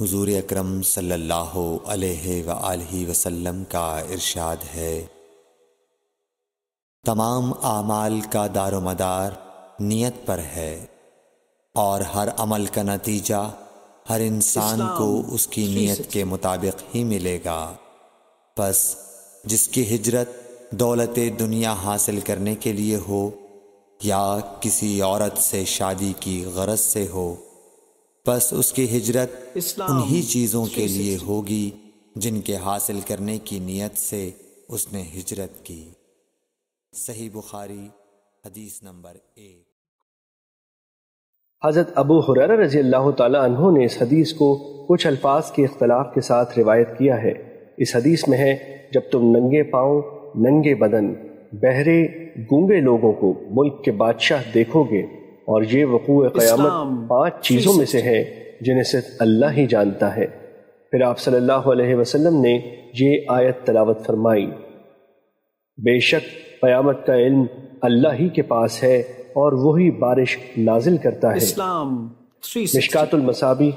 हुजूर अकरम सल्लल्लाहु अलैहि वसल्लम का इरशाद है तमाम आमाल का दारोमदार नियत पर है और हर अमल का नतीजा हर इंसान को उसकी नियत के मुताबिक ही मिलेगा बस जिसकी हिजरत दौलत दुनिया हासिल करने के लिए हो या किसी औरत से शादी की गरज से हो बस उसकी हिजरत उन्हीं चीज़ों के लिए होगी जिनके हासिल करने की नीयत से उसने हिजरत की सही बुखारी हदीस नंबर एक हज़रत अबू हुरर रजी अल्लाह तु ने इस हदीस को कुछ अल्फाज के अख्तलाफ के साथ रिवायत किया है इस हदीस में है जब तुम नंगे पाँव नंगे बदन बहरे गूंगे लोगों को मुल्क के बादशाह देखोगे और ये वक़ू क़यामत पांच चीज़ों में से है जिन्हें सिर्फ अल्लाह ही जानता है फिर आप सल्लल्लाहु अलैहि वसल्लम ने ये आयत तलावत फरमाई बेशक क़यामत का इल्म अल्लाह ही के पास है और वही बारिश नाजिल करता है इस्लाम मसाबी